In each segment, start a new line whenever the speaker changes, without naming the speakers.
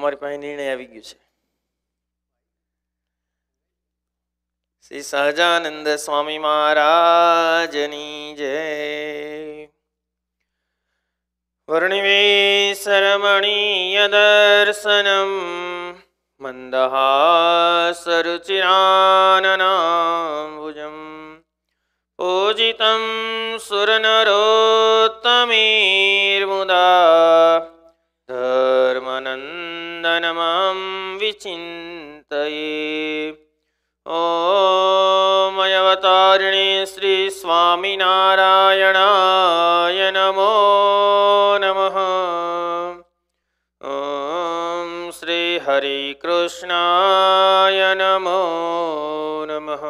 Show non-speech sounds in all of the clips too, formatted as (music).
અમારી પાસે નિર્ણય આવી ગયો છે શ્રી સહજાનંદ સ્વામી મહારાજની જય વર્ણિવેશરમણીય દર્શનમ મંદહાસરુચિરાનનાંબુજમ પૂજિતમ સુરનરોત્તમીર્મુદા मां विचिन्तये ॐमयवतारिणे श्रीस्वामिनारायणाय नमो नमः ॐ श्रीहरिकृष्णाय नमो नमः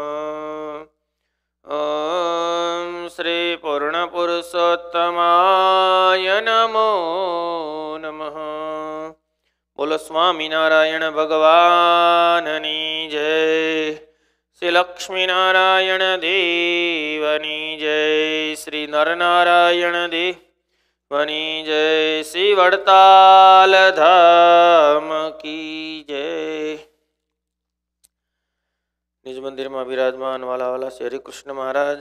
ॐ श्रीपूर्णपुरुषोत्तमाय नमो બોલો સ્વામિનારાયણ ભગવાનની જય શ્રી લક્ષ્મીનારાયણ દેવની જય શ્રી નરનારાયણ દેવની જય શ્રી વડતાલ ધામ કી જય નિજ મંદિરમાં બિરાજમાન વાલાવાલા શ્રી હરિકૃષ્ણ મહારાજ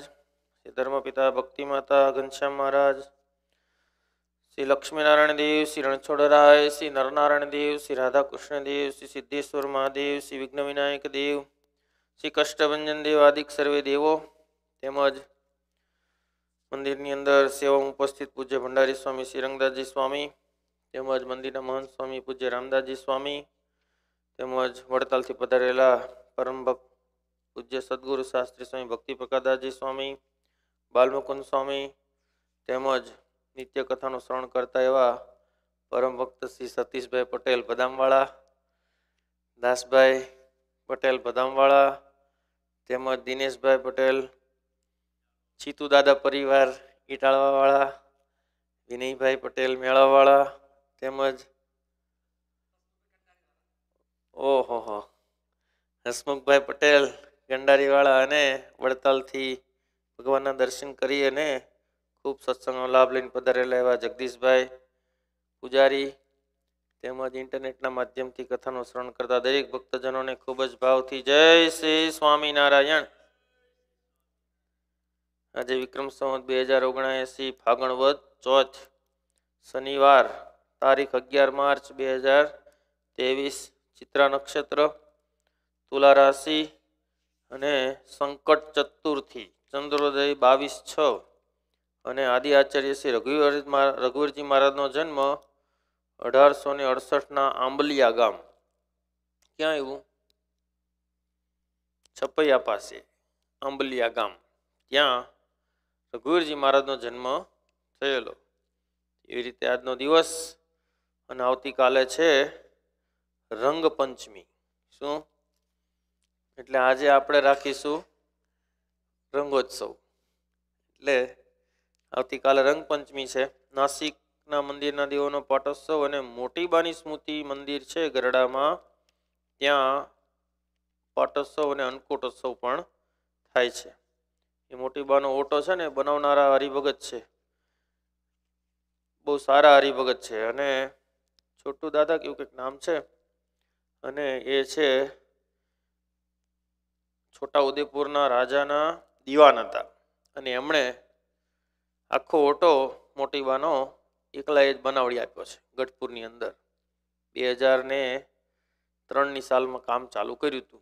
શ્રી ધર્મપિતા ભક્તિમાતા ઘનશ્યામ મહારાજ શ્રી લક્ષ્મીનારાયણ દેવ શ્રી રણછોડરાય શ્રી નરનારાયણ દેવ શ્રી રાધાકૃષ્ણ દેવ શ્રી સિદ્ધેશ્વર મહાદેવ શ્રી વિઘ્ન વિનાયક દેવ શ્રી કષ્ટભંજન દેવ આદિક સર્વે દેવો તેમજ મંદિરની અંદર સેવામાં ઉપસ્થિત પૂજ્ય ભંડારી સ્વામી શ્રીરંગદાસજી સ્વામી તેમજ મંદિરના મહંત સ્વામી પૂજ્ય રામદાસજી સ્વામી તેમજ વડતાલથી પધારેલા પરમ ભક્ત પૂજ્ય સદગુરુ શાસ્ત્રી સ્વામી ભક્તિ પ્રકાદાસજી સ્વામી બાલમુકુંદ સ્વામી તેમજ નિત્ય કથાનું શ્રવણ કરતા એવા પરમ ભક્ત શ્રી સતીશભાઈ પટેલ બદામવાળા દાસભાઈ પટેલ બદામવાળા તેમજ દિનેશભાઈ પટેલ ચીતુ દાદા પરિવાર ઈટાળવાવાળા વિનયભાઈ પટેલ મેળાવાળા તેમજ ઓહો હો હસમુખભાઈ પટેલ ગંડારીવાળા અને વડતાલથી ભગવાનના દર્શન કરી અને ખૂબ સત્સંગનો લાભ લઈને પધારેલા એવા જગદીશભાઈ પૂજારી તેમજ ઇન્ટરનેટના માધ્યમથી કથાનું શ્રવણ કરતા દરેક ભક્તજનોને ખૂબ જ ભાવથી જય શ્રી સ્વામિનારાયણ આજે વિક્રમ સંવત બે હજાર ઓગણએસી ફાગણ વધ ચોથ શનિવાર તારીખ અગિયાર માર્ચ બે હજાર ત્રેવીસ ચિત્રા નક્ષત્ર તુલા રાશિ અને સંકટ ચતુર્થી ચંદ્રોદય બાવીસ છ અને આદિ આચાર્ય શ્રી રઘુવીર રઘુવીરજી મહારાજનો જન્મ અઢારસો ને અડસઠના આંબલિયા ગામ ક્યાં આવ્યું છપૈયા પાસે આંબલિયા ગામ ત્યાં રઘુવીરજી મહારાજનો જન્મ થયેલો એવી રીતે આજનો દિવસ અને આવતીકાલે છે રંગપંચમી શું એટલે આજે આપણે રાખીશું રંગોત્સવ એટલે આવતીકાલે રંગપંચમી છે નાસિકના મંદિરના દેવોનો પાટોત્સવ અને મોટીબાની સ્મૃતિ મંદિર છે ગરડામાં ત્યાં પાટોત્સવ અને અન્નકૂટોત્સવ પણ થાય છે એ મોટીબાનો ઓટો છે ને બનાવનારા હરિભગત છે બહુ સારા હરિભગત છે અને છોટું દાદા કેવું કંઈક નામ છે અને એ છે છોટા ઉદેપુરના રાજાના દીવાન હતા અને એમણે આખો ઓટો મોટીબાનો એકલા એ જ બનાવડી આપ્યો છે ગઢપુરની અંદર બે હજાર ને ત્રણની સાલમાં કામ ચાલુ કર્યું હતું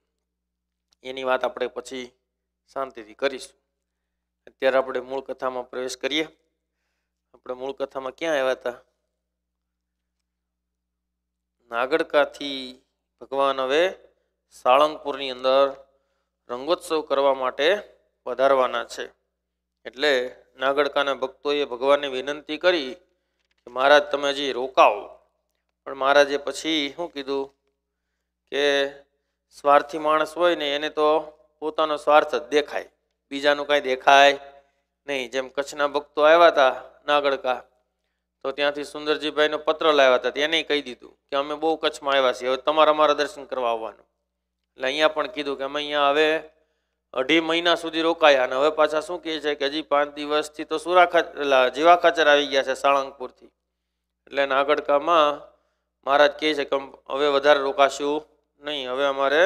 એની વાત આપણે પછી શાંતિથી કરીશું અત્યારે આપણે મૂળ કથામાં પ્રવેશ કરીએ આપણે મૂળ કથામાં ક્યાં આવ્યા હતા નાગડકાથી ભગવાન હવે સાળંગપુરની અંદર રંગોત્સવ કરવા માટે વધારવાના છે એટલે નાગડકાના ભક્તોએ ભગવાનને વિનંતી કરી કે મહારાજ તમે હજી રોકાવો પણ મહારાજે પછી શું કીધું કે સ્વાર્થી માણસ હોય ને એને તો પોતાનો સ્વાર્થ જ દેખાય બીજાનું કાંઈ દેખાય નહીં જેમ કચ્છના ભક્તો આવ્યા હતા નાગડકા તો ત્યાંથી સુંદરજીભાઈનો પત્ર લાવ્યા હતા તેને કહી દીધું કે અમે બહુ કચ્છમાં આવ્યા છીએ હવે તમારા અમારા દર્શન કરવા આવવાનું એટલે અહીંયા પણ કીધું કે અમે અહીંયા હવે અઢી મહિના સુધી રોકાયા અને હવે પાછા શું કહે છે કે હજી પાંચ દિવસથી તો સુરા એટલે જીવા ખાચર આવી ગયા છે સાળંગપુરથી એટલે નાગડકામાં મહારાજ કહે છે કે હવે વધારે રોકાશું નહીં હવે અમારે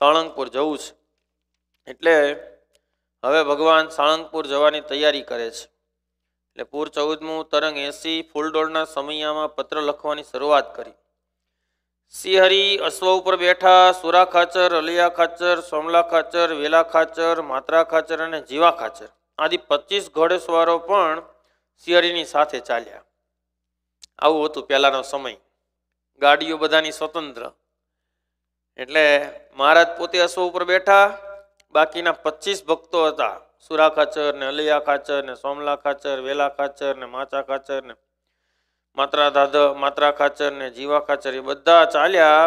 સાળંગપુર જવું છે એટલે હવે ભગવાન સાળંગપુર જવાની તૈયારી કરે છે એટલે પૂર ચૌદમું તરંગ એસી ફૂલડોળના સમયમાં પત્ર લખવાની શરૂઆત કરી સિંહરી અશ્વ ઉપર બેઠા સુરા ખાચર અલિયા ખાચર સોમલા ખાચર વેલા ખાચર માત્રા ખાચર અને જીવા ખાચર આદિ પચીસ ઘોડેસવારો પણ સિંહરીની સાથે ચાલ્યા આવું હતું પહેલાંનો સમય ગાડીઓ બધાની સ્વતંત્ર એટલે મહારાજ પોતે અશ્વ ઉપર બેઠા બાકીના પચીસ ભક્તો હતા સુરા ખાચર ને અલિયા ખાચર ને સોમલા ખાચર વેલા ખાચર ને માચા ખાચર ને માત્રા ધાધ માત્રા ખાચર ને જીવા ખાચર એ બધા ચાલ્યા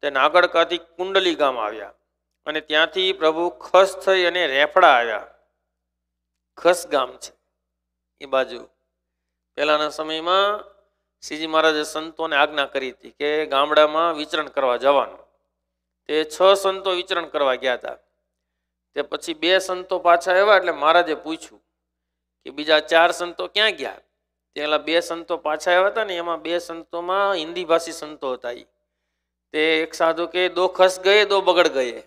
તે નાગડકાથી કુંડલી ગામ આવ્યા અને ત્યાંથી પ્રભુ ખસ થઈ અને રેફડા આવ્યા ખસ ગામ છે એ બાજુ પહેલાના સમયમાં શ્રીજી મહારાજે સંતોને આજ્ઞા કરી હતી કે ગામડામાં વિચરણ કરવા જવાનું તે છ સંતો વિચરણ કરવા ગયા હતા તે પછી બે સંતો પાછા આવ્યા એટલે મહારાજે પૂછ્યું કે બીજા ચાર સંતો ક્યાં ગયા તેલા બે સંતો પાછા આવ્યા હતા ને એમાં બે સંતોમાં હિન્દી ભાષી સંતો હતા એ તે એક સાધુ કે દો ખસ ગયે દો બગડ ગયે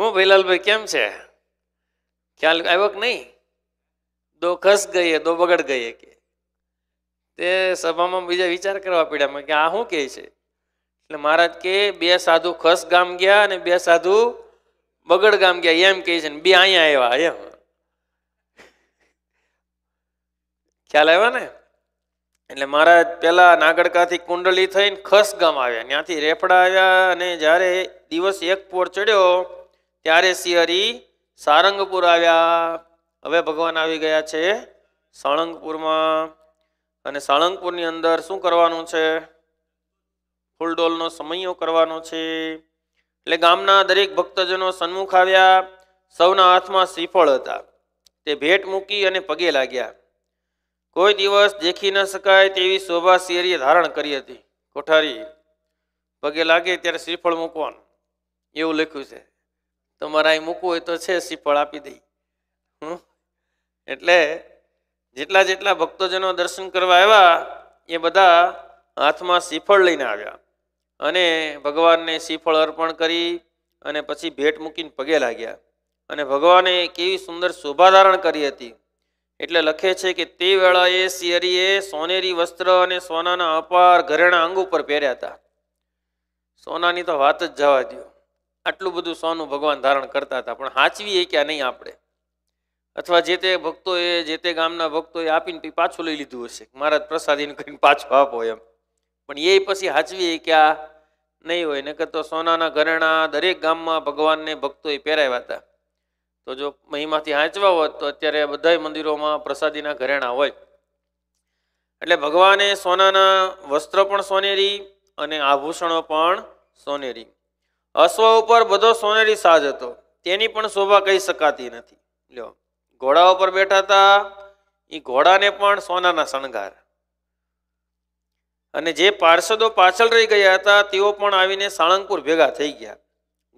હું ભાઈલાલભાઈ કેમ છે ખ્યાલ આવ્યો કે નહીં દો ખસ ગઈએ દો બગડ ગઈએ કે તે સભામાં બીજા વિચાર કરવા પડ્યા કે આ શું કહે છે એટલે મહારાજ કે બે સાધુ ખસ ગામ ગયા અને બે સાધુ બગડ ગામ ગયા એમ કહે છે ને બે અહીંયા આવ્યા એમ ખ્યાલ આવ્યો ને એટલે મહારાજ પહેલા નાગડકાથી કુંડલી થઈને ખસ ગામ આવ્યા ત્યાંથી રેફડા આવ્યા અને જ્યારે દિવસ એક પોર ચડ્યો ત્યારે શિહરી સારંગપુર આવ્યા હવે ભગવાન આવી ગયા છે સાળંગપુરમાં અને સાળંગપુરની અંદર શું કરવાનું છે ફૂલડોલનો સમયો કરવાનો છે એટલે ગામના દરેક ભક્તજનો સન્મુખ આવ્યા સૌના હાથમાં શ્રીફળ હતા તે ભેટ મૂકી અને પગે લાગ્યા કોઈ દિવસ દેખી ન શકાય તેવી શોભા શેરીએ ધારણ કરી હતી કોઠારી પગે લાગે ત્યારે શ્રીફળ મૂકવાનું એવું લખ્યું છે તમારે અહીં મૂકવું હોય તો છે શ્રીફળ આપી દઈ એટલે જેટલા જેટલા ભક્તોજનો દર્શન કરવા આવ્યા એ બધા હાથમાં શ્રીફળ લઈને આવ્યા અને ભગવાનને શ્રીફળ અર્પણ કરી અને પછી ભેટ મૂકીને પગે લાગ્યા અને ભગવાને કેવી સુંદર શોભા ધારણ કરી હતી એટલે લખે છે કે તે વેળાએ શિયરીએ સોનેરી વસ્ત્ર અને સોનાના અપાર ઘરેણા અંગ ઉપર પહેર્યા હતા સોનાની તો વાત જ જવા દો આટલું બધું સોનું ભગવાન ધારણ કરતા હતા પણ હાચવીએ ક્યાં નહીં આપણે અથવા જે તે ભક્તોએ જે તે ગામના ભક્તોએ આપીને પાછું લઈ લીધું હશે મહારાજ પ્રસાદીને કરીને પાછું આપો એમ પણ એ પછી હાચવીએ ક્યાં નહીં હોય ને નકર તો સોનાના ઘરેણા દરેક ગામમાં ભગવાનને ભક્તોએ પહેરાવ્યા હતા તો જો અહીંમાંથી હાંચવા હોત તો અત્યારે બધા મંદિરોમાં પ્રસાદીના ઘરેણા હોય એટલે ભગવાને સોનાના વસ્ત્ર પણ સોનેરી અને આભૂષણો પણ સોનેરી અશ્વ ઉપર બધો સોનેરી સાજ હતો તેની પણ શોભા કહી શકાતી નથી લ્યો ઘોડા ઉપર બેઠા હતા એ ઘોડાને પણ સોનાના શણગાર અને જે પાર્ષદો પાછળ રહી ગયા હતા તેઓ પણ આવીને સાળંગપુર ભેગા થઈ ગયા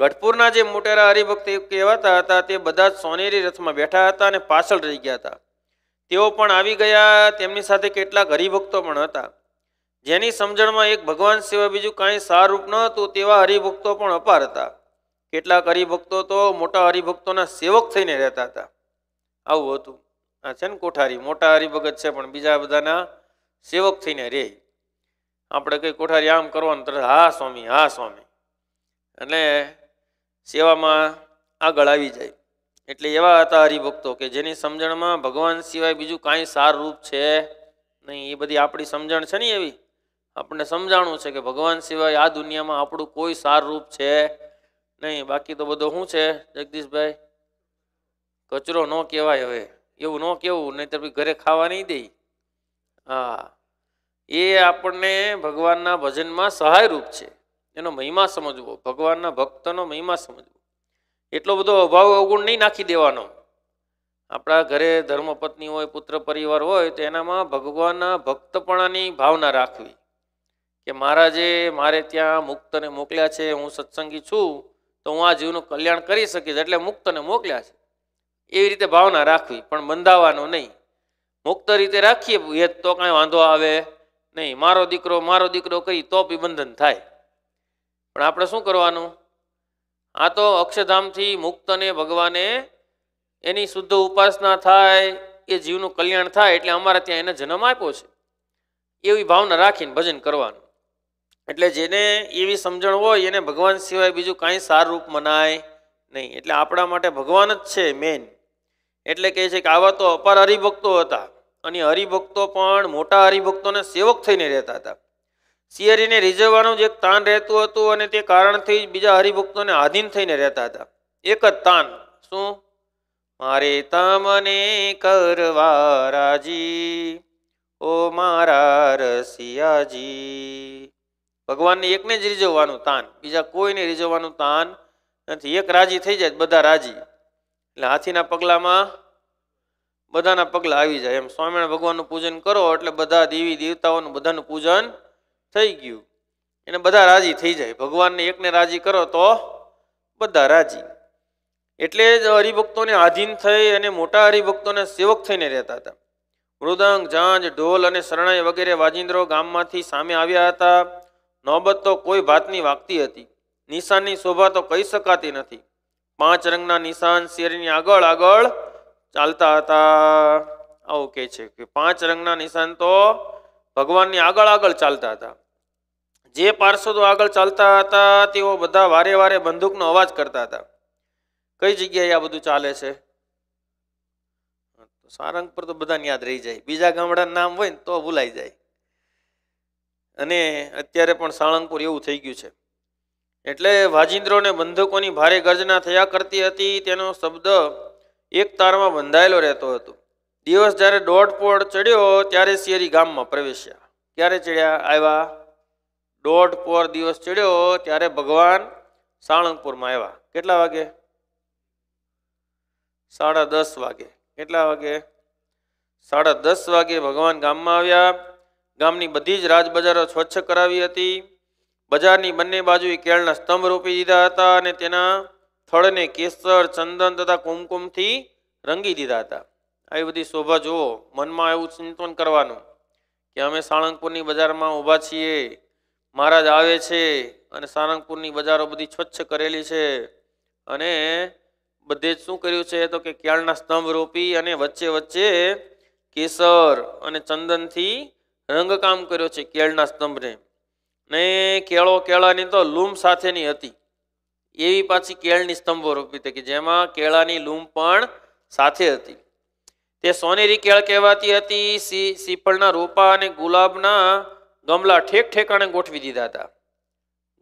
ગઢપુરના જે મોટેરા હરિભક્ત કહેવાતા હતા તે બધા જ સોનેરી રથમાં બેઠા હતા અને પાછળ રહી ગયા હતા તેઓ પણ આવી ગયા તેમની સાથે કેટલાક હરિભક્તો પણ હતા જેની સમજણમાં એક ભગવાન સિવાય બીજું કાંઈ સારરૂપ ન હતું તેવા હરિભક્તો પણ અપાર હતા કેટલાક હરિભક્તો તો મોટા હરિભક્તોના સેવક થઈને રહેતા હતા આવું હતું આ છે ને કોઠારી મોટા હરિભગત છે પણ બીજા બધાના સેવક થઈને રહે આપણે કંઈ કોઠારી આમ કરવાનું હા સ્વામી હા સ્વામી અને સેવામાં આગળ આવી જાય એટલે એવા હતા હરિભક્તો કે જેની સમજણમાં ભગવાન સિવાય બીજું કાંઈ રૂપ છે નહીં એ બધી આપણી સમજણ છે ને એવી આપણને સમજાણું છે કે ભગવાન સિવાય આ દુનિયામાં આપણું કોઈ રૂપ છે નહીં બાકી તો બધો શું છે જગદીશભાઈ કચરો ન કહેવાય હવે એવું ન કહેવું નહીં તો ઘરે ખાવા નહીં દે હા એ આપણને ભગવાનના ભજનમાં સહાયરૂપ છે એનો મહિમા સમજવો ભગવાનના ભક્તનો મહિમા સમજવો એટલો બધો અભાવ અવગુણ નહીં નાખી દેવાનો આપણા ઘરે ધર્મપત્ની હોય પુત્ર પરિવાર હોય તો એનામાં ભગવાનના ભક્તપણાની ભાવના રાખવી કે મારા જે મારે ત્યાં મુક્તને મોકલ્યા છે હું સત્સંગી છું તો હું આ જીવનું કલ્યાણ કરી શકીશ એટલે મુક્તને મોકલ્યા છે એવી રીતે ભાવના રાખવી પણ બંધાવાનો નહીં મુક્ત રીતે રાખીએ એ તો કાંઈ વાંધો આવે નહીં મારો દીકરો મારો દીકરો કહી તો બી બંધન થાય પણ આપણે શું કરવાનું આ તો અક્ષધામથી મુક્તને ભગવાને એની શુદ્ધ ઉપાસના થાય એ જીવનું કલ્યાણ થાય એટલે અમારા ત્યાં એને જન્મ આપ્યો છે એવી ભાવના રાખીને ભજન કરવાનું એટલે જેને એવી સમજણ હોય એને ભગવાન સિવાય બીજું કાંઈ સારરૂપ મનાય નહીં એટલે આપણા માટે ભગવાન જ છે મેન એટલે કહે છે કે આવા તો અપાર હરિભક્તો હતા અને હરિભક્તો પણ મોટા હરિભક્તોને સેવક થઈને રહેતા હતા સિયરીને રીઝવવાનું જ એક તાન રહેતું હતું અને તે કારણથી જ બીજા હરિભક્તોને આધીન થઈને રહેતા હતા એક જ તાન શું મારે તમને કરવા રાજી ઓ મારા રસિયાજી ભગવાનને એકને જ રીઝવવાનું તાન બીજા કોઈને રીઝવવાનું તાન નથી એક રાજી થઈ જાય બધા રાજી એટલે હાથીના પગલામાં બધાના પગલા આવી જાય એમ સ્વામિનારાયણ ભગવાનનું પૂજન કરો એટલે બધા દેવી દેવતાઓનું બધાનું પૂજન થઈ ગયું એને બધા રાજી થઈ જાય ભગવાનને એકને રાજી કરો તો બધા રાજી એટલે જ હરિભક્તોને આધીન થઈ અને મોટા હરિભક્તોને સેવક થઈને રહેતા હતા મૃદંગ ઝાંઝ ઢોલ અને શરણાઈ વગેરે વાજિંદ્રો ગામમાંથી સામે આવ્યા હતા નોબત તો કોઈ ભાતની વાગતી હતી નિશાનની શોભા તો કહી શકાતી નથી પાંચ રંગના નિશાન શેરની આગળ આગળ ચાલતા હતા આવું કહે છે કે પાંચ રંગના નિશાન તો ભગવાનની આગળ આગળ ચાલતા હતા જે પાર્ષદો આગળ ચાલતા હતા તેઓ બધા વારે વારે બંદૂકનો અવાજ કરતા હતા કઈ જગ્યાએ આ બધું ચાલે છે સારંગપુર તો બધાને યાદ રહી જાય બીજા ગામડાનું નામ હોય ને તો ભૂલાઈ જાય અને અત્યારે પણ સાળંગપુર એવું થઈ ગયું છે એટલે વાજિંદ્રોને બંધકોની ભારે ગર્જના થયા કરતી હતી તેનો શબ્દ એક તારમાં બંધાયેલો રહેતો હતો દિવસ જ્યારે દોઢ પોળ ચડ્યો ત્યારે શિયરી ગામમાં પ્રવેશ્યા ક્યારે ચડ્યા આવ્યા દોઢ પોર દિવસ ચડ્યો ત્યારે ભગવાન સાળંગપુરમાં આવ્યા કેટલા વાગે સાડા દસ વાગે કેટલા વાગે સાડા દસ વાગે ભગવાન ગામમાં આવ્યા ગામની બધી જ રાજબજારો સ્વચ્છ કરાવી હતી બજારની બંને બાજુએ કેળના સ્તંભ રોપી દીધા હતા અને તેના થળને કેસર ચંદન તથા કુમકુમથી રંગી દીધા હતા આવી બધી શોભા જુઓ મનમાં એવું ચિંતન કરવાનું કે અમે સાળંગપુરની બજારમાં ઊભા છીએ મહારાજ આવે છે અને સારંગપુરની બજારો બધી સ્વચ્છ કરેલી છે અને બધે જ શું કર્યું છે તો કે કેળના સ્તંભ રોપી અને વચ્ચે વચ્ચે કેસર અને ચંદનથી રંગકામ કર્યો છે કેળના સ્તંભને ને કેળો કેળાની તો લૂમ સાથેની હતી એવી પાછી કેળની સ્તંભો રોપી હતી કે જેમાં કેળાની લૂમ પણ સાથે હતી તે સોનેરી કેળ કહેવાતી હતી સી સીપળના રોપા અને ગુલાબના ગમલા ઠેક ઠેકાણે ગોઠવી દીધા હતા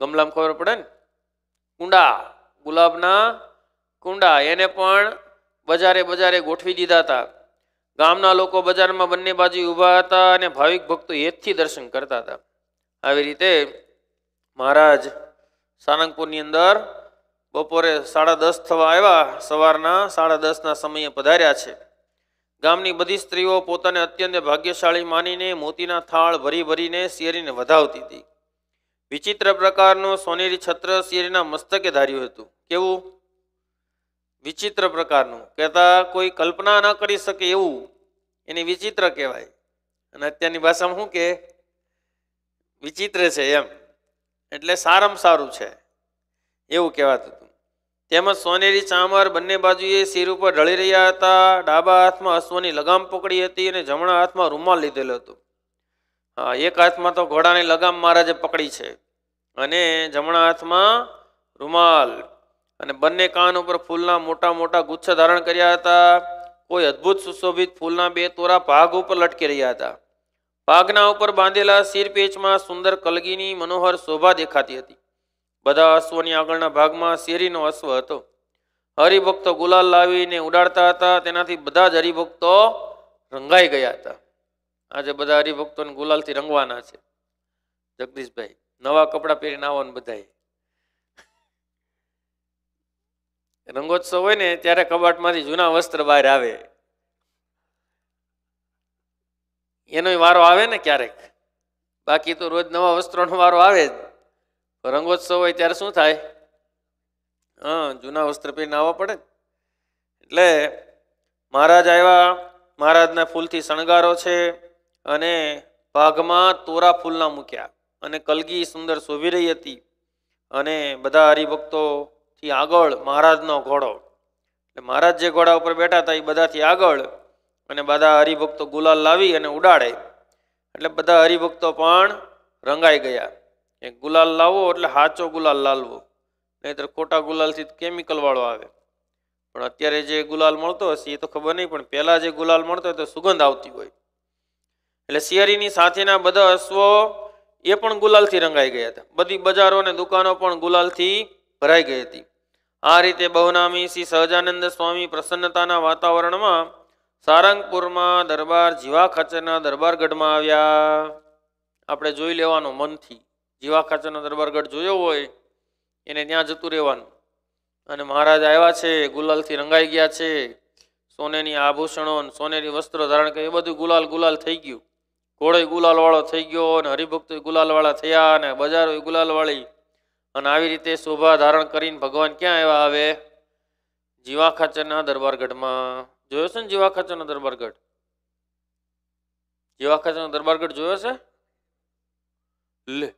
ગમલામાં ખબર પડે ને કુંડા ગુલાબના કુંડા એને પણ બજારે બજારે ગોઠવી દીધા હતા ગામના લોકો બજારમાં બંને બાજુ ઊભા હતા અને ભાવિક ભક્તો હેતથી દર્શન કરતા હતા આવી રીતે મહારાજ સારંગપુરની અંદર બપોરે સાડા દસ થવા આવ્યા સવારના સાડા દસના સમયે પધાર્યા છે ગામની બધી સ્ત્રીઓ પોતાને અત્યંત ભાગ્યશાળી માનીને મોતીના થાળ ભરી ભરીને શિયરીને વધાવતી હતી વિચિત્ર પ્રકારનું સોનેરી છત્ર શિયરીના મસ્તકે ધાર્યું હતું કેવું વિચિત્ર પ્રકારનું કહેતા કોઈ કલ્પના ન કરી શકે એવું એની વિચિત્ર કહેવાય અને અત્યારની ભાષામાં શું કે વિચિત્ર છે એમ એટલે સારામાં સારું છે એવું કહેવાતું તેમજ સોનેરી ચામર બંને બાજુએ શિર ઉપર ઢળી રહ્યા હતા ડાબા હાથમાં અશ્વની લગામ પકડી હતી અને જમણા હાથમાં રૂમાલ લીધેલો હતો હા એક હાથમાં તો ઘોડાની લગામ મહારાજે પકડી છે અને જમણા હાથમાં રૂમાલ અને બંને કાન ઉપર ફૂલના મોટા મોટા ગુચ્છ ધારણ કર્યા હતા કોઈ અદ્ભુત સુશોભિત ફૂલના બે તોરા ભાગ ઉપર લટકી રહ્યા હતા ભાગના ઉપર બાંધેલા શિરપેચમાં સુંદર કલગીની મનોહર શોભા દેખાતી હતી બધા અશ્વની આગળના ભાગમાં શેરીનો અશ્વ હતો હરિભક્તો ગુલાલ લાવીને ઉડાડતા હતા તેનાથી બધા જ હરિભક્તો રંગાઈ ગયા હતા આજે બધા હરિભક્તોને ગુલાલથી રંગવાના છે જગદીશભાઈ નવા કપડાં પહેરીને આવવાનું બધાએ રંગોત્સવ હોય ને ત્યારે કબાટમાંથી જૂના વસ્ત્ર બહાર આવે એનો વારો આવે ને ક્યારેક બાકી તો રોજ નવા વસ્ત્રોનો વારો આવે જ રંગોત્સવ હોય ત્યારે શું થાય હા જૂના વસ્ત્ર પહેરીને આવવા પડે એટલે મહારાજ આવ્યા મહારાજના ફૂલથી શણગારો છે અને પાઘમાં તોરા ફૂલના મૂક્યા અને કલગી સુંદર શોભી રહી હતી અને બધા હરિભક્તોથી આગળ મહારાજનો ઘોડો એટલે મહારાજ જે ઘોડા ઉપર બેઠા હતા એ બધાથી આગળ અને બધા હરિભક્તો ગુલાલ લાવી અને ઉડાડે એટલે બધા હરિભક્તો પણ રંગાઈ ગયા એક ગુલાલ લાવો એટલે સાચો ગુલાલ લાવવો નહીંતર ખોટા ગુલાલથી કેમિકલવાળો આવે પણ અત્યારે જે ગુલાલ મળતો હશે એ તો ખબર નહીં પણ પહેલાં જે ગુલાલ મળતો હોય તો સુગંધ આવતી હોય એટલે શિયાળીની સાથેના બધા અશ્વો એ પણ ગુલાલથી રંગાઈ ગયા હતા બધી બજારો અને દુકાનો પણ ગુલાલથી ભરાઈ ગઈ હતી આ રીતે બહુનામી શ્રી સહજાનંદ સ્વામી પ્રસન્નતાના વાતાવરણમાં સારંગપુરમાં દરબાર જીવા ખચરના દરબારગઢમાં આવ્યા આપણે જોઈ લેવાનું મનથી જીવા ખાચરનો દરબારગઢ જોયો હોય એને ત્યાં જતું રહેવાનું અને મહારાજ આવ્યા છે ગુલાલથી રંગાઈ ગયા છે સોનેની આભૂષણો સોનેની વસ્ત્રો ધારણ કરી એ બધું ગુલાલ ગુલાલ થઈ ગયું ઘોડો ગુલાલવાળો થઈ ગયો અને હરિભક્તો ગુલાલવાળા થયા અને બજારો ગુલાલવાળી અને આવી રીતે શોભા ધારણ કરીને ભગવાન ક્યાં આવ્યા આવે જીવા ખાચરના દરબારગઢમાં જોયો છે ને જીવા ખાચરનો દરબારગઢ જીવા ખાચરનો દરબારગઢ જોયો છે લે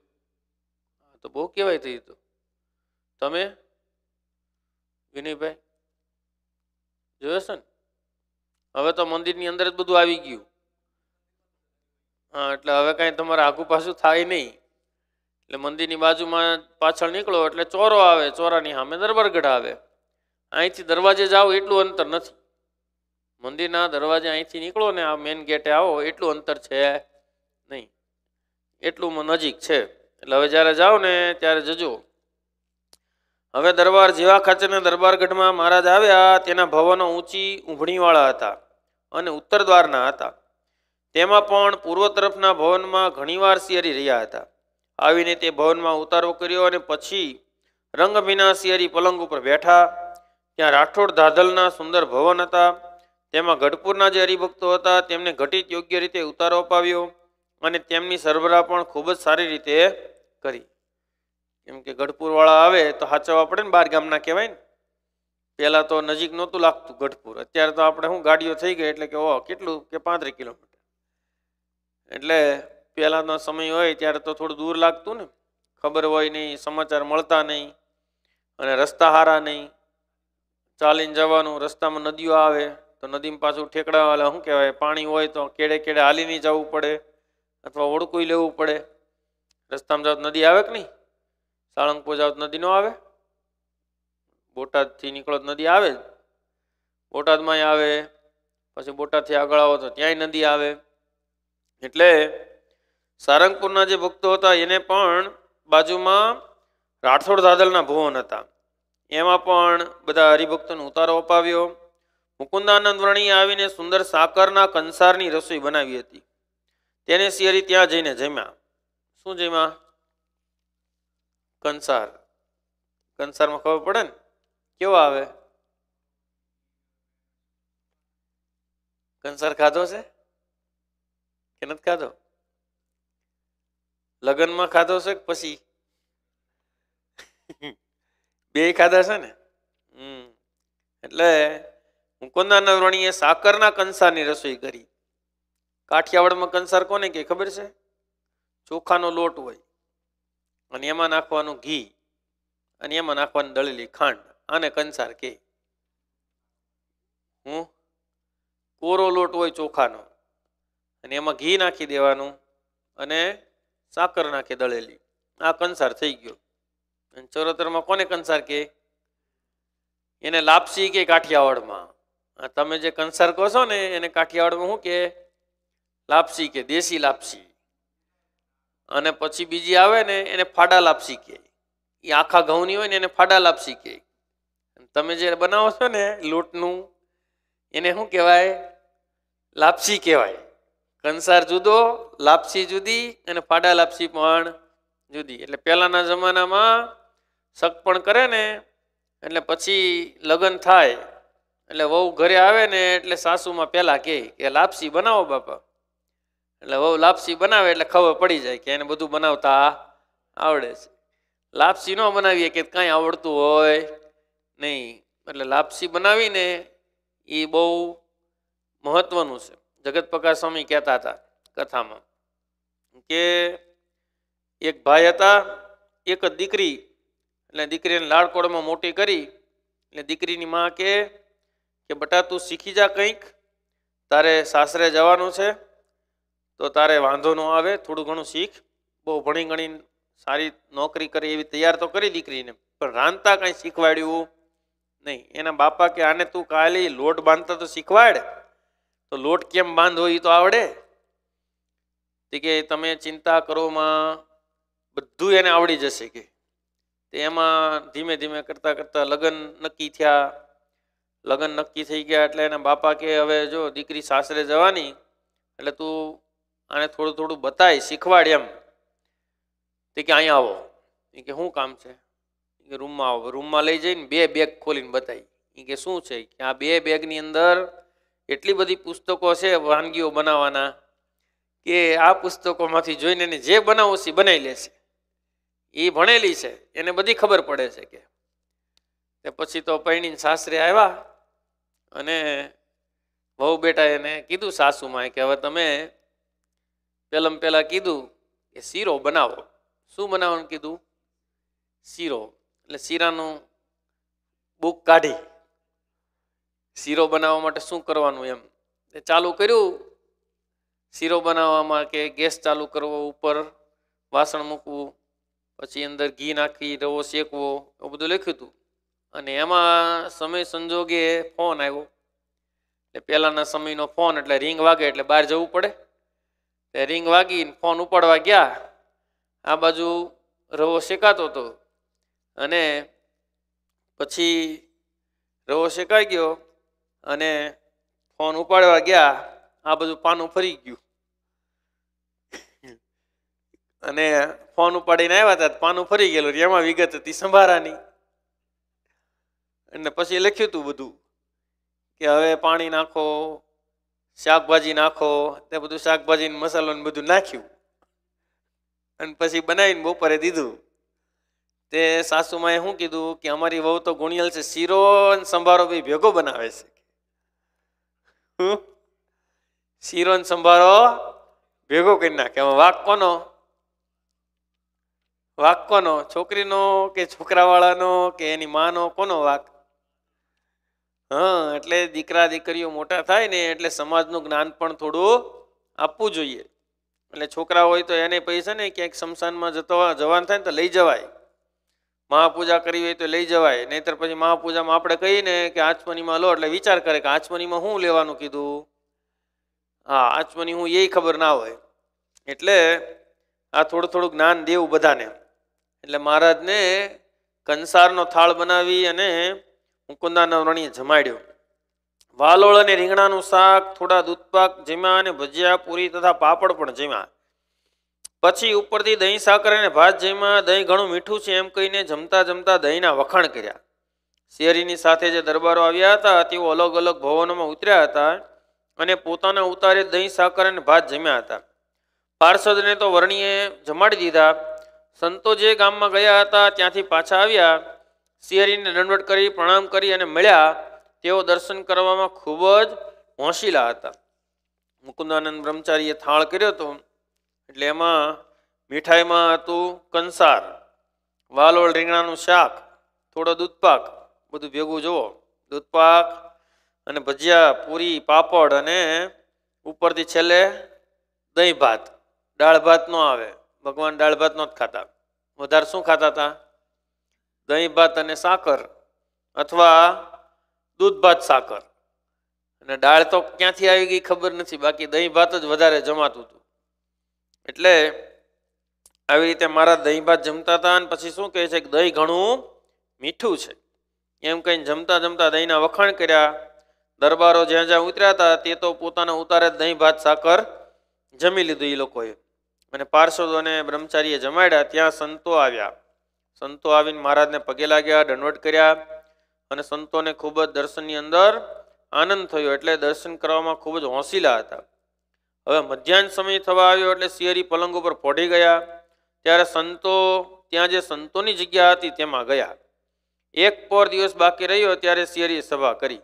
તો બહુ કહેવાય થઈ તો તમે વિનયભાઈ જોયો છે ને હવે તો મંદિરની અંદર જ બધું આવી ગયું હા એટલે હવે કાંઈ તમારે આગુ પાછું થાય નહીં એટલે મંદિરની બાજુમાં પાછળ નીકળો એટલે ચોરો આવે ચોરાની સામે દરબારગઢ આવે અહીંથી દરવાજે જાઓ એટલું અંતર નથી મંદિરના દરવાજે અહીંથી નીકળો ને આ મેઇન ગેટે આવો એટલું અંતર છે નહીં એટલું નજીક છે એટલે હવે જ્યારે જાઓ ને ત્યારે જજો હવે દરબાર જેવા ખાતેના દરબારગઢમાં મહારાજ આવ્યા તેના ભવનો ઊંચી ઊંઘણીવાળા હતા અને ઉત્તર દ્વારના હતા તેમાં પણ પૂર્વ તરફના ભવનમાં ઘણીવાર શિયરી રહ્યા હતા આવીને તે ભવનમાં ઉતારો કર્યો અને પછી રંગભીના શિયરી પલંગ ઉપર બેઠા ત્યાં રાઠોડ ધાધલના સુંદર ભવન હતા તેમાં ગઢપુરના જે હરિભક્તો હતા તેમને ઘટિત યોગ્ય રીતે ઉતારો અપાવ્યો અને તેમની સરબરાહ પણ ખૂબ જ સારી રીતે કરી કેમ કે ગઢપુરવાળા આવે તો સાચવવા પડે ને બાર ગામના કહેવાય ને પહેલાં તો નજીક નહોતું લાગતું ગઢપુર અત્યારે તો આપણે શું ગાડીઓ થઈ ગઈ એટલે કે ઓ કેટલું કે પાંત્રીસ કિલોમીટર એટલે પહેલાંનો સમય હોય ત્યારે તો થોડું દૂર લાગતું ને ખબર હોય નહીં સમાચાર મળતા નહીં અને રસ્તા હારા નહીં ચાલીને જવાનું રસ્તામાં નદીઓ આવે તો નદીમાં પાછું ઠેકડાવાળા શું કહેવાય પાણી હોય તો કેડે કેડે હાલી નહીં જવું પડે અથવા ઓળખું લેવું પડે રસ્તામાં જાવ નદી આવે કે નહીં સાળંગપુર જાવ નદીનો આવે બોટાદથી નીકળો નદી આવે બોટાદમાંય આવે પછી બોટાદથી આગળ આવો તો ત્યાંય નદી આવે એટલે સારંગપુરના જે ભક્તો હતા એને પણ બાજુમાં રાઠોડ દાદલના ભુવન હતા એમાં પણ બધા હરિભક્તોને ઉતારો અપાવ્યો મુકુંદાનંદ વર્ણીએ આવીને સુંદર સાકરના કંસારની રસોઈ બનાવી હતી તેને શિયરી ત્યાં જઈને જમ્યા શું જમ્યા કંસાર કંસારમાં ખબર પડે ને કેવો આવે કંસાર ખાધો છે કે નથી ખાધો લગ્નમાં ખાધો છે કે પછી (laughs) બે ખાધા છે ને હમ એટલે મુકુંદાનંદ વણીએ સાકરના કંસારની રસોઈ કરી કાઠિયાવાડમાં કંસાર કોને કે ખબર છે ચોખાનો લોટ હોય અને એમાં નાખવાનું ઘી અને એમાં નાખવાની દળેલી ખાંડ આને કંસાર કે હું કોરો લોટ હોય ચોખાનો અને એમાં ઘી નાખી દેવાનું અને સાકર નાખે દળેલી આ કંસાર થઈ ગયો અને ચરોતરમાં કોને કંસાર કે એને લાપસી કે કાઠિયાવાડમાં તમે જે કંસાર કહો છો ને એને કાઠિયાવાડમાં શું કે લાપસી કે દેશી લાપસી અને પછી બીજી આવે ને એને ફાડા લાપસી કે એ આખા ઘઉંની હોય ને એને ફાડા લાપસી કે તમે જે બનાવો છો ને લોટનું એને શું કહેવાય લાપસી કહેવાય કંસાર જુદો લાપસી જુદી અને ફાડા લાપસી પણ જુદી એટલે પહેલાંના જમાનામાં શક પણ કરે ને એટલે પછી લગ્ન થાય એટલે વહુ ઘરે આવે ને એટલે સાસુમાં પહેલાં કહે કે લાપસી બનાવો બાપા એટલે બહુ લાપસી બનાવે એટલે ખબર પડી જાય કે એને બધું બનાવતા આવડે છે લાપસી ન બનાવીએ કે કાંઈ આવડતું હોય નહીં એટલે લાપસી બનાવીને એ બહુ મહત્વનું છે જગત પ્રકાશ સ્વામી કહેતા હતા કથામાં કે એક ભાઈ હતા એક જ દીકરી એટલે દીકરીને લાડકોડમાં મોટી કરી એટલે દીકરીની માં કે બટા તું શીખી જા કંઈક તારે સાસરે જવાનું છે તો તારે વાંધો ન આવે થોડું ઘણું શીખ બહુ ભણી ગણી સારી નોકરી કરી એવી તૈયાર તો કરી દીકરીને પણ રાંધતા કાંઈ શીખવાડ્યું નહીં એના બાપા કે આને તું કાલે લોટ બાંધતા તો શીખવાડ તો લોટ કેમ બાંધવો એ તો આવડે તે કે તમે ચિંતા કરોમાં બધું એને આવડી જશે કે એમાં ધીમે ધીમે કરતાં કરતાં લગ્ન નક્કી થયા લગ્ન નક્કી થઈ ગયા એટલે એના બાપા કે હવે જો દીકરી સાસરે જવાની એટલે તું આને થોડું થોડું બતાય શીખવાડે એમ તે કે અહીંયા આવો એ કે શું કામ છે કે રૂમમાં આવો રૂમમાં લઈ જઈને બે બેગ ખોલીને બતાવી એ કે શું છે કે આ બે બેગની અંદર એટલી બધી પુસ્તકો છે વાનગીઓ બનાવવાના કે આ પુસ્તકોમાંથી જોઈને એને જે બનાવો છે બનાવી લેશે એ ભણેલી છે એને બધી ખબર પડે છે કે તે પછી તો પૈણી સાસરે આવ્યા અને બહુ બેટા એને કીધું સાસુમાં કે હવે તમે પહેલાં પહેલાં કીધું કે શીરો બનાવો શું બનાવવાનું કીધું શીરો એટલે શીરાનું બુક કાઢી શીરો બનાવવા માટે શું કરવાનું એમ એ ચાલુ કર્યું શીરો બનાવવામાં કે ગેસ ચાલુ કરવો ઉપર વાસણ મૂકવું પછી અંદર ઘી નાખી રવો શેકવો એવું બધું લખ્યું હતું અને એમાં સમય સંજોગે ફોન આવ્યો એટલે પહેલાંના સમયનો ફોન એટલે રિંગ વાગે એટલે બહાર જવું પડે તે રિંગ વાગીને ફોન ઉપાડવા ગયા આ બાજુ રવો શેકાતો હતો અને પછી રવો શેકાઈ ગયો અને ફોન ઉપાડવા ગયા આ બધું પાનું ફરી ગયું અને ફોન ઉપાડીને આવ્યા હતા પાનું ફરી ગયેલું એમાં વિગત હતી સંભારાની અને પછી લખ્યું હતું બધું કે હવે પાણી નાખો શાકભાજી નાખો તે બધું શાકભાજી મસાલો ને બધું નાખ્યું અને પછી બનાવીને બપોરે દીધું તે સાસુમાએ શું કીધું કે અમારી વહુ તો ગુણિયલ છે શીરો અને સંભારો બી ભેગો બનાવે છે શીરો ને સંભારો ભેગો કરી નાખે હવે વાક કોનો વાક કોનો છોકરીનો કે છોકરાવાળાનો કે એની માનો કોનો વાક હા એટલે દીકરા દીકરીઓ મોટા થાય ને એટલે સમાજનું જ્ઞાન પણ થોડું આપવું જોઈએ એટલે છોકરા હોય તો એને પૈસા ને ક્યાંક શમશાનમાં જતા જવાનું થાય ને તો લઈ જવાય મહાપૂજા કરવી હોય તો લઈ જવાય નહીતર પછી મહાપૂજામાં આપણે કહીને કે આચમનીમાં લો એટલે વિચાર કરે કે આચમનીમાં શું લેવાનું કીધું હા આચમની હું એ ખબર ના હોય એટલે આ થોડું થોડું જ્ઞાન દેવું બધાને એટલે મહારાજને કંસારનો થાળ બનાવી અને મુકુંદાના રણીએ જમાડ્યું વાલોળ અને રીંગણાનું શાક થોડા દૂધપાક જીમા અને ભજીયા પૂરી તથા પાપડ પણ જીમા પછી ઉપરથી દહીં સાકર અને ભાત જમ્યા દહીં ઘણું મીઠું છે એમ કહીને જમતા જમતા દહીંના વખાણ કર્યા શેરીની સાથે જે દરબારો આવ્યા હતા તેઓ અલગ અલગ ભવનોમાં ઉતર્યા હતા અને પોતાના ઉતારે દહીં સાકર અને ભાત જમ્યા હતા પાર્ષદને તો વર્ણીએ જમાડી દીધા સંતો જે ગામમાં ગયા હતા ત્યાંથી પાછા આવ્યા શિહરીને દંડવટ કરી પ્રણામ કરી અને મળ્યા તેઓ દર્શન કરવામાં ખૂબ જ હોંશીલા હતા મુકુંદાનંદ બ્રહ્મચારીએ થાળ કર્યો હતો એટલે એમાં મીઠાઈમાં હતું કંસાર વાલોળ રીંગણાનું શાક થોડો દૂધપાક બધું ભેગું જુઓ દૂધપાક અને ભજીયા પૂરી પાપડ અને ઉપરથી છેલ્લે દહીં ભાત દાળ ભાત ન આવે ભગવાન દાળ ભાતનો જ ખાતા વધારે શું ખાતા હતા દહીં ભાત અને સાકર અથવા દૂધ ભાત સાકર અને દાળ તો ક્યાંથી આવી ગઈ ખબર નથી બાકી દહીં ભાત જ વધારે જમાતું હતું એટલે આવી રીતે મારા દહીં ભાત જમતા હતા અને પછી શું કહે છે કે દહીં ઘણું મીઠું છે એમ કહીને જમતા જમતા દહીંના વખાણ કર્યા દરબારો જ્યાં જ્યાં ઉતર્યા હતા તે તો પોતાના ઉતારે દહીં ભાત સાકર જમી લીધું એ લોકોએ અને પાર્ષદો અને બ્રહ્મચારીએ જમાડ્યા ત્યાં સંતો આવ્યા સંતો આવીને મહારાજને પગે લાગ્યા દંડવટ કર્યા અને સંતોને ખૂબ જ દર્શનની અંદર આનંદ થયો એટલે દર્શન કરવામાં ખૂબ જ હોંસીલા હતા હવે મધ્યાહન સમય થવા આવ્યો એટલે સિયરી પલંગ ઉપર પોઢી ગયા ત્યારે સંતો ત્યાં જે સંતોની જગ્યા હતી તેમાં ગયા એક પોર દિવસ બાકી રહ્યો ત્યારે સિયરીએ સભા કરી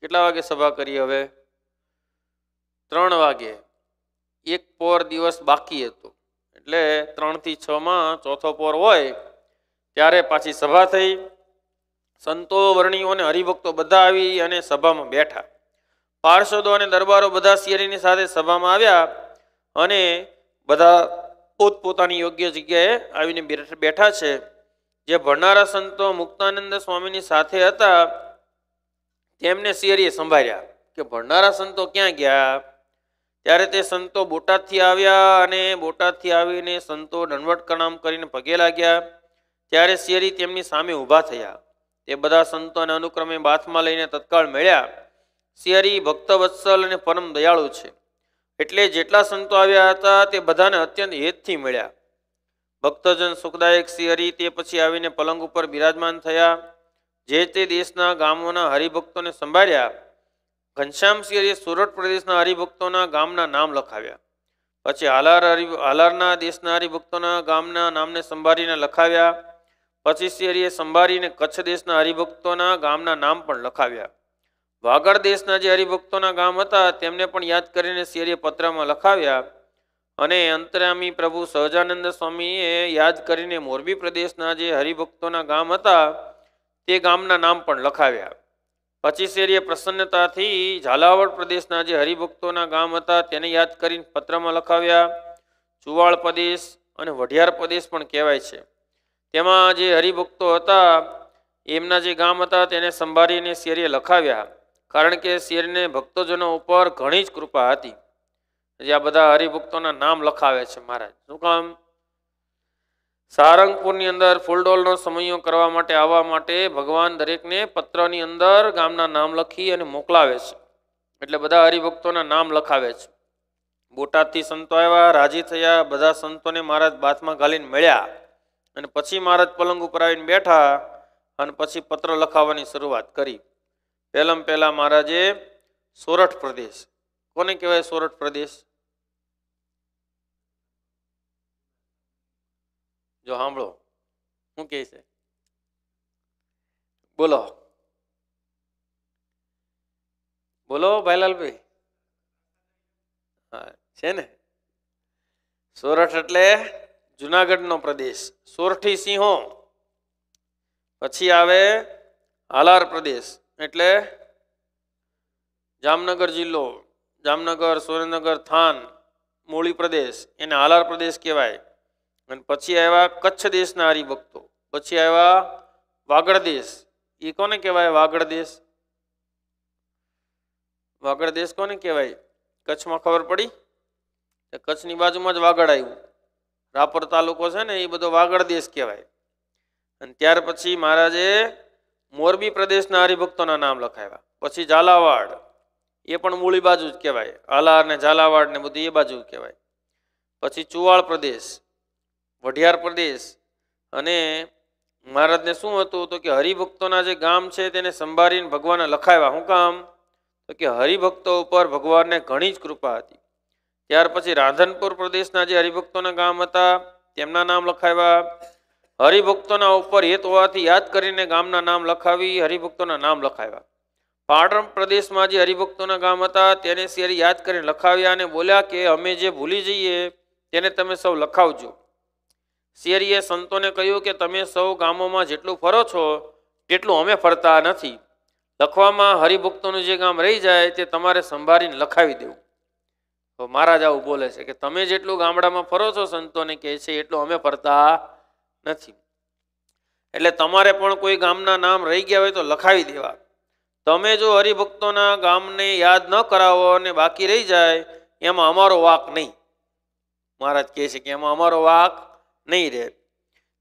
કેટલા વાગે સભા કરી હવે ત્રણ વાગે એક પોર દિવસ બાકી હતો એટલે ત્રણથી છમાં ચોથો પોર હોય ત્યારે પાછી સભા થઈ સંતો વર્ણીઓ અને હરિભક્તો બધા આવી અને સભામાં બેઠા પાર્ષદો અને દરબારો બધા શિયરીની સાથે સભામાં આવ્યા અને બધા પોતપોતાની યોગ્ય જગ્યાએ આવીને બેઠા છે જે ભણનારા સંતો મુક્તાનંદ સ્વામીની સાથે હતા તેમને શિયરીએ સંભાળ્યા કે ભણનારા સંતો ક્યાં ગયા ત્યારે તે સંતો બોટાદથી આવ્યા અને બોટાદથી આવીને સંતો દંડવટ કણામ કરીને પગે લાગ્યા ત્યારે શિયરી તેમની સામે ઊભા થયા તે બધા સંતોને અનુક્રમે બાથમાં લઈને તત્કાળ મળ્યા શિયરી ભક્તવત્સલ અને પરમ દયાળુ છે એટલે જેટલા સંતો આવ્યા હતા તે બધાને અત્યંત હેતથી મળ્યા ભક્તજન સુખદાયક શિયરી તે પછી આવીને પલંગ ઉપર બિરાજમાન થયા જે તે દેશના ગામોના હરિભક્તોને સંભાળ્યા ઘનશ્યામ શિયરીએ સુરત પ્રદેશના હરિભક્તોના ગામના નામ લખાવ્યા પછી હાલાર હરિ હાલારના દેશના હરિભક્તોના ગામના નામને સંભાળીને લખાવ્યા પછી શેરીએ સંભાળીને કચ્છ દેશના હરિભક્તોના ગામના નામ પણ લખાવ્યા વાગડ દેશના જે હરિભક્તોના ગામ હતા તેમને પણ યાદ કરીને શેરીએ પત્રમાં લખાવ્યા અને અંતરામી પ્રભુ સહજાનંદ સ્વામીએ યાદ કરીને મોરબી પ્રદેશના જે હરિભક્તોના ગામ હતા તે ગામના નામ પણ લખાવ્યા પછી શેરીએ પ્રસન્નતાથી ઝાલાવાડ પ્રદેશના જે હરિભક્તોના ગામ હતા તેને યાદ કરીને પત્રમાં લખાવ્યા ચુવાળ પ્રદેશ અને વઢિયાર પ્રદેશ પણ કહેવાય છે તેમાં જે હરિભક્તો હતા એમના જે ગામ હતા તેને સંભાળીને શેરીએ લખાવ્યા કારણ કે શેરને ભક્તોજનો ઉપર ઘણી જ કૃપા હતી જે આ બધા હરિભક્તોના નામ લખાવે છે મહારાજ શું કામ સારંગપુરની અંદર ફૂલડોલનો સમયો કરવા માટે આવવા માટે ભગવાન દરેકને પત્રની અંદર ગામના નામ લખી અને મોકલાવે છે એટલે બધા હરિભક્તોના નામ લખાવે છે બોટાદથી સંતો આવ્યા રાજી થયા બધા સંતોને મહારાજ બાથમાં ગાલીને મળ્યા અને પછી મહારાજ પલંગ ઉપર આવીને બેઠા અને પછી પત્ર લખાવવાની શરૂઆત કરી પહેલાં પહેલા મહારાજે સોરઠ પ્રદેશ કોને કહેવાય સોરઠ પ્રદેશ જો સાંભળો શું કહે છે બોલો બોલો ભાઈલાલભાઈ હા છે ને સોરઠ એટલે જુનાગઢનો પ્રદેશ સોરઠી સિંહો પછી આવે હાલાર પ્રદેશ એટલે જામનગર જિલ્લો જામનગર સુરેન્દ્રનગર થાન મૂળી પ્રદેશ એને હાલાર પ્રદેશ કહેવાય અને પછી આવ્યા કચ્છ દેશના હરિભક્તો પછી આવ્યા વાગડ દેશ એ કોને કહેવાય વાગડ દેશ વાગડ દેશ કોને કહેવાય કચ્છમાં ખબર પડી કચ્છની બાજુમાં જ વાગડ આવ્યું રાપર તાલુકો છે ને એ બધો વાગડ દેશ કહેવાય અને ત્યાર પછી મહારાજે મોરબી પ્રદેશના હરિભક્તોના નામ લખાવ્યા પછી ઝાલાવાડ એ પણ મૂળી બાજુ જ કહેવાય આલાર ને ઝાલાવાડ ને બધું એ બાજુ કહેવાય પછી ચુવાળ પ્રદેશ વઢિયાર પ્રદેશ અને મહારાજને શું હતું તો કે હરિભક્તોના જે ગામ છે તેને સંભાળીને ભગવાને લખાવ્યા શું કામ તો કે હરિભક્તો ઉપર ભગવાનને ઘણી જ કૃપા હતી ત્યાર પછી રાધનપુર પ્રદેશના જે હરિભક્તોના ગામ હતા તેમના નામ લખાવ્યા હરિભક્તોના ઉપર હેત હોવાથી યાદ કરીને ગામના નામ લખાવી હરિભક્તોના નામ લખાવ્યા પાટણ પ્રદેશમાં જે હરિભક્તોના ગામ હતા તેને શેરી યાદ કરીને લખાવ્યા અને બોલ્યા કે અમે જે ભૂલી જઈએ તેને તમે સૌ લખાવજો શેરીએ સંતોને કહ્યું કે તમે સૌ ગામોમાં જેટલું ફરો છો તેટલું અમે ફરતા નથી લખવામાં હરિભક્તોનું જે ગામ રહી જાય તે તમારે સંભાળીને લખાવી દેવું તો મહારાજ આવું બોલે છે કે તમે જેટલું ગામડામાં ફરો છો સંતોને કહે છે એટલું અમે ફરતા નથી એટલે તમારે પણ કોઈ ગામના નામ રહી ગયા હોય તો લખાવી દેવા તમે જો હરિભક્તોના ગામને યાદ ન કરાવો અને બાકી રહી જાય એમાં અમારો વાક નહીં મહારાજ કહે છે કે એમાં અમારો વાક નહીં રહે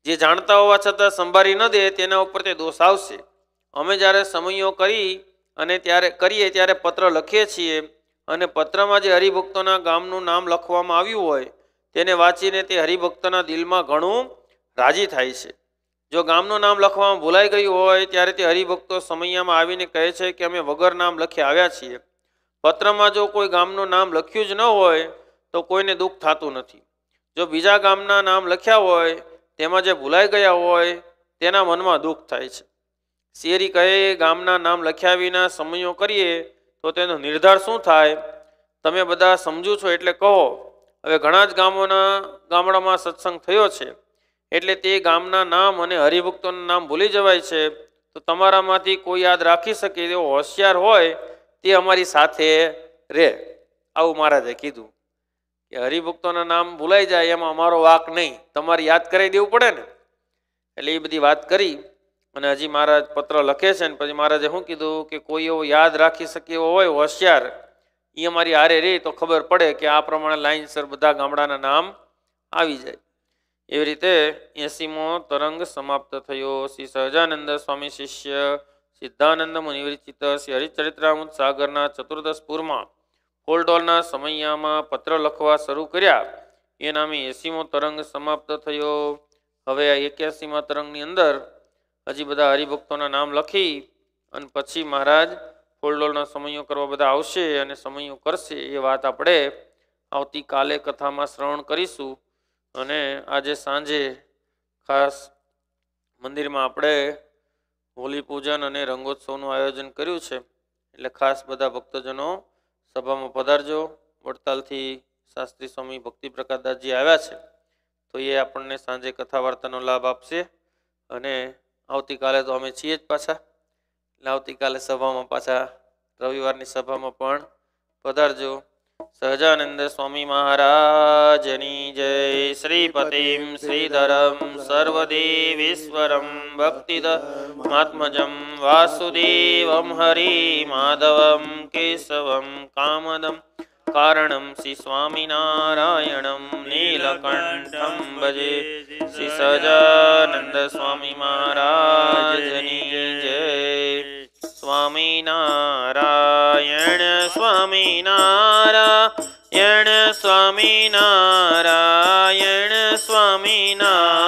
જે જાણતા હોવા છતાં સંભાળી ન દે તેના ઉપર તે દોષ આવશે અમે જ્યારે સમયો કરી અને ત્યારે કરીએ ત્યારે પત્ર લખીએ છીએ અને પત્રમાં જે હરિભક્તોના ગામનું નામ લખવામાં આવ્યું હોય તેને વાંચીને તે હરિભક્તના દિલમાં ઘણું રાજી થાય છે જો ગામનું નામ લખવામાં ભૂલાઈ ગયું હોય ત્યારે તે હરિભક્તો સમયમાં આવીને કહે છે કે અમે વગર નામ લખી આવ્યા છીએ પત્રમાં જો કોઈ ગામનું નામ લખ્યું જ ન હોય તો કોઈને દુઃખ થતું નથી જો બીજા ગામના નામ લખ્યા હોય તેમાં જે ભૂલાઈ ગયા હોય તેના મનમાં દુઃખ થાય છે શેરી કહે ગામના નામ લખ્યા વિના સમયો કરીએ તો તેનો નિર્ધાર શું થાય તમે બધા સમજુ છો એટલે કહો હવે ઘણા જ ગામોના ગામડામાં સત્સંગ થયો છે એટલે તે ગામના નામ અને હરિભક્તોનું નામ ભૂલી જવાય છે તો તમારામાંથી કોઈ યાદ રાખી શકે તેવો હોશિયાર હોય તે અમારી સાથે રહે આવું મહારાજે કીધું કે હરિભક્તોના નામ ભૂલાઈ જાય એમાં અમારો વાક નહીં તમારે યાદ કરાવી દેવું પડે ને એટલે એ બધી વાત કરી અને હજી મહારાજ પત્ર લખે છે ને પછી મહારાજે શું કીધું કે કોઈ એવો યાદ રાખી શકે એવો હોય હોશિયાર એ અમારી હારે રે તો ખબર પડે કે આ પ્રમાણે લાઇનસર બધા ગામડાના નામ આવી જાય એવી રીતે એસીમો તરંગ સમાપ્ત થયો શ્રી સહજાનંદ સ્વામી શિષ્ય સિદ્ધાનંદ મુનિવરિચિત શ્રી હરિચરિત્રામૃત સાગરના ચતુર્દશપુરમાં ફોલડોલના સમયમાં પત્ર લખવા શરૂ કર્યા એ નામે એસીમો તરંગ સમાપ્ત થયો હવે આ એક્યાસીમાં તરંગની અંદર હજી બધા હરિભક્તોના નામ લખી અને પછી મહારાજ ફોલડોલના સમયો કરવા બધા આવશે અને સમયો કરશે એ વાત આપણે આવતીકાલે કથામાં શ્રવણ કરીશું અને આજે સાંજે ખાસ મંદિરમાં આપણે હોલી પૂજન અને રંગોત્સવનું આયોજન કર્યું છે એટલે ખાસ બધા ભક્તજનો સભામાં પધારજો વડતાલથી શાસ્ત્રી સ્વામી ભક્તિ પ્રકાશદાસજી આવ્યા છે તો એ આપણને સાંજે કથા વાર્તાનો લાભ આપશે અને આવતીકાલે તો અમે છીએ જ પાછા એટલે આવતીકાલે સભામાં પાછા રવિવારની સભામાં પણ પધારજો સહજાનંદ સ્વામી મહારાજની જય શ્રીપતિમ શ્રીધરમ સર્વદેવીશ્વરમ ભક્તિદ આત્મજમ વાસુદેવમ હરિ માધવમ કેશવમ કામદમ कारणं श्रीस्वामिनारायणं नीलकण्ठं भजे श्रीसजानन्दस्वामि नाराय जय स्वामी नारायण स्वामी नारायण स्वामी नारायण नारायण